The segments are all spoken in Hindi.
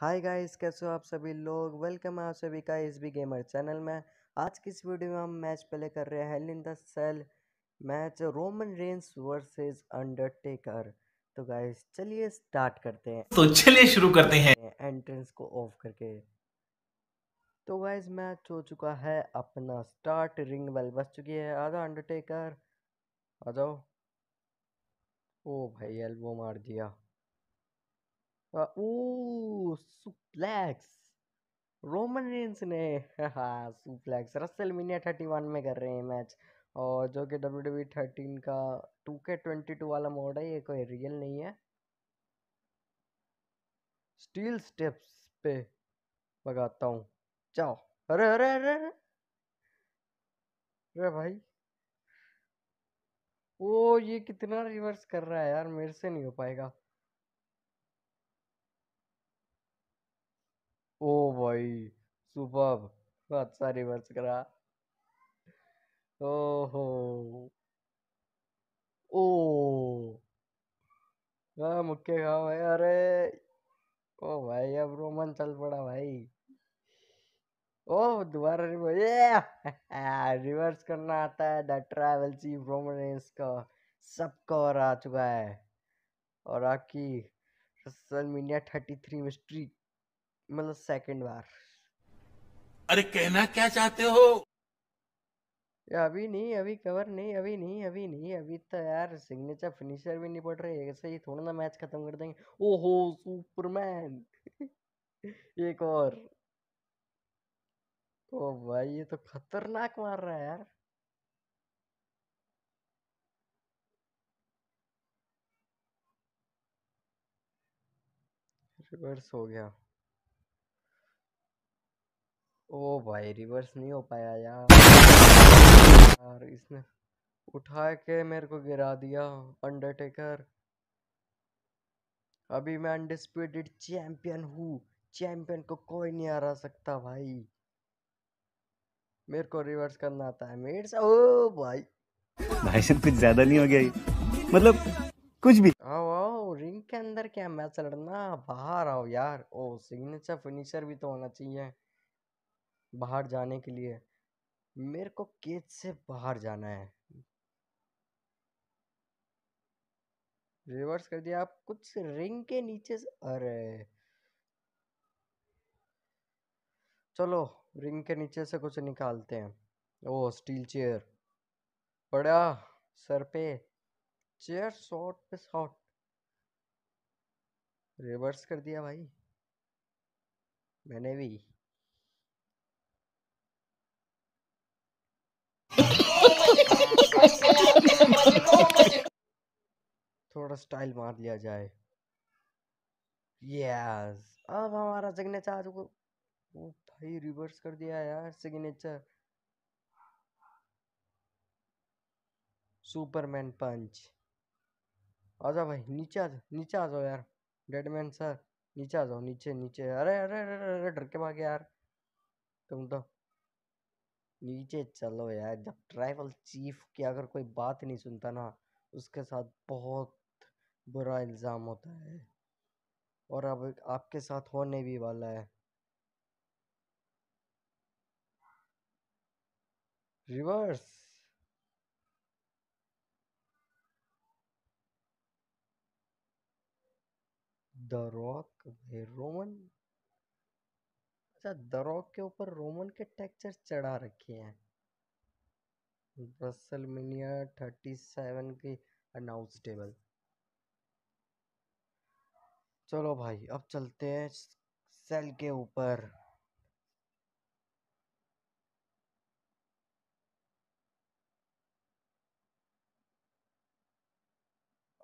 हाय गाइस कैसे हो आप सभी लोग वेलकम है आप सभी का एस बी गेमर चैनल में आज की इस वीडियो में हम मैच प्ले कर रहे हैं Hell in the Cell match Roman Reigns versus Undertaker तो गाइस चलिए स्टार्ट करते हैं तो चलिए शुरू करते हैं एंट्रेंस को ऑफ करके तो गाइस मैच हो चुका है अपना स्टार्ट रिंग बेल बज चुकी है आ जाओ अंडरटेकर आ जाओ ओ भाई एल्बो मार दिया सुप्लेक्स रोमन रेंस ने हाँ suplex WrestleMania thirty one में कर रहे हैं मैच और जो कि डब्ल्यू डब्ल्यू थर्टीन का टू के ट्वेंटी टू वाला मोड है ये कोई रियल नहीं है स्टील स्टेप्स पे लगाता हूँ जाओ अरे अरे अरे अरे भाई ओ ये कितना रिवर्स कर रहा है यार मेरे से नहीं हो पाएगा ओ भाई सुपर अच्छा वर्ष करा ओ हो ओ हाँ मुख्य गाँव है अरे ओ भाई अब रोमन चल पड़ा भाई ओ दोबारा रिवर्स रिवर्स करना आता है द ट्रैवल चीफ रोमन का सब कवर आ चुका है और आपकी रसल मीडिया थर्टी थ्री में स्ट्रीक मतलब सेकंड बार अरे कहना क्या चाहते हो अभी नहीं अभी कवर नहीं अभी नहीं अभी नहीं अभी तो यार सिग्नेचर फिनिशर भी नहीं पड़ रहे ऐसे ही थोड़ा ना मैच खत्म कर देंगे ओहो सुपरमैन एक और ओ भाई ये तो खतरनाक मार रहा है यार रिवर्स हो गया ओ भाई रिवर्स नहीं हो पाया यार यार इसने उठा के मेरे को गिरा दिया अंडरटेकर अभी मैं अनडिस्प्यूटेड चैंपियन हूँ चैंपियन को कोई नहीं हरा सकता भाई मेरे को रिवर्स करना आता है मेरे से ओ भाई भाई सब कुछ ज्यादा नहीं हो गया मतलब कुछ भी आओ आओ रिंग के अंदर क्या मैच लड़ना बाहर आओ यार ओ सिग्नेचर फिनिशर भी तो होना चाहिए बाहर जाने के लिए मेरे को केज से बाहर जाना है रिवर्स कर दिया आप कुछ रिंग के नीचे से अरे चलो रिंग के नीचे से कुछ निकालते हैं ओ स्टील चेयर पड़ा सर पे चेयर शॉट पे शॉट रिवर्स कर दिया भाई मैंने भी स्टाइल मार लिया जाए यस अब हमारा सिग्नेचर को वो भाई रिवर्स कर दिया यार सिग्नेचर सुपरमैन पंच आजा भाई नीचे आ जाओ नीचे आ जाओ यार डेडमैन सर नीचे आ जाओ नीचे नीचे अरे अरे अरे अरे डर के भागे यार तुम तो नीचे चलो यार जब ट्राइबल चीफ की अगर कोई बात नहीं सुनता ना उसके साथ बहुत बुरा इल्ज़ाम होता है और अब आपके साथ होने भी वाला है रिवर्स द रॉक रोमन अच्छा द रॉक के ऊपर रोमन के टेक्चर चढ़ा रखे हैं ब्रसल थर्टी सेवन की अनाउंस टेबल चलो भाई अब चलते हैं सेल के ऊपर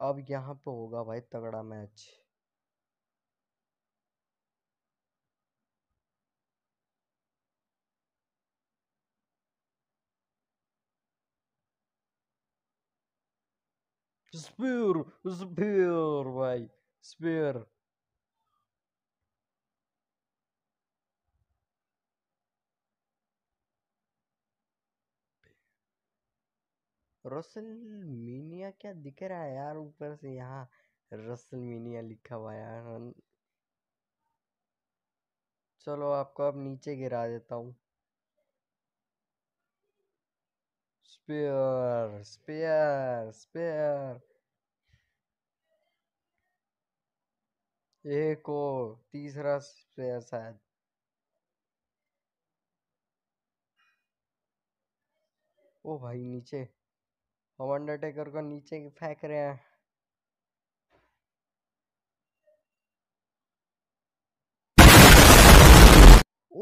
अब यहां पे होगा भाई तगड़ा मैच स्पीर स्पीर भाई स्पीर रसलमीनिया क्या दिख रहा है यार ऊपर से यहाँ रसलमीनिया लिखा हुआ यार चलो आपको अब नीचे गिरा देता हूँ स्पेयर स्पेयर स्पेयर एक और तीसरा स्पेयर शायद ओ भाई नीचे हम अंडरटेकर को नीचे फेंक रहे हैं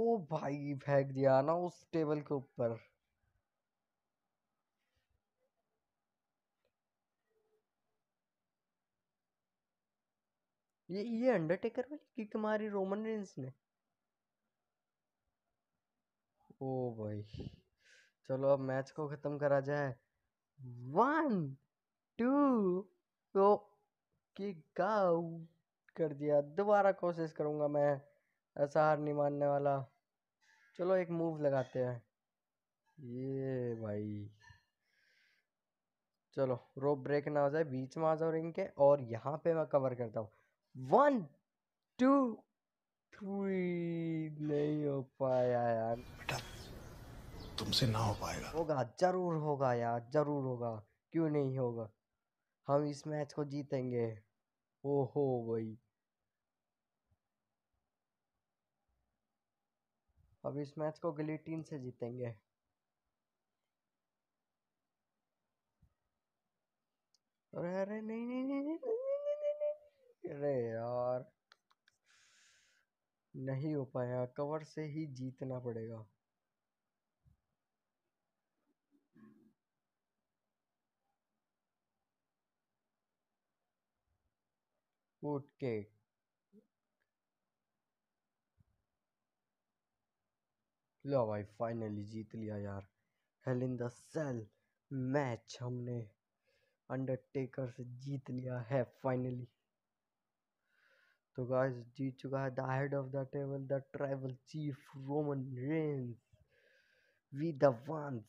ओ भाई फेंक दिया ना उस टेबल के ऊपर ये ये अंडरटेकर वाली किक मारी रोमन रेंस ने ओ भाई चलो अब मैच को ख़त्म करा जाए वन टू तो किक आउट कर दिया दोबारा कोशिश करूँगा मैं ऐसा हार नहीं मानने वाला चलो एक मूव लगाते हैं ये भाई चलो रो ब्रेक ना हो जाए बीच में आ जाओ रिंग के और यहाँ पे मैं कवर करता हूँ वन टू थ्री नहीं हो पाया यार तुमसे ना हो पाएगा होगा जरूर होगा यार जरूर होगा क्यों नहीं होगा हम इस मैच को जीतेंगे हो भाई अब इस मैच को टीम से जीतेंगे अरे अरे नहीं नहीं नहीं नहीं नहीं अरे यार नहीं हो पाया कवर से ही जीतना पड़ेगा Food Cake लो भाई फाइनली जीत लिया यार Hell in the Cell match हमने अंडरटेकर से जीत लिया है फाइनली तो गाइस जीत चुका है the head of the table the tribal chief Roman Reigns with the ones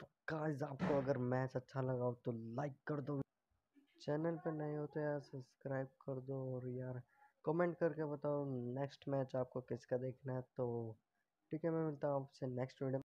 तो गाइस आपको अगर मैच अच्छा लगा हो तो लाइक कर दो चैनल पे नए हो तो यार सब्सक्राइब कर दो और यार कमेंट करके बताओ नेक्स्ट मैच आपको किसका देखना है तो ठीक है मैं मिलता हूँ आपसे नेक्स्ट वीडियो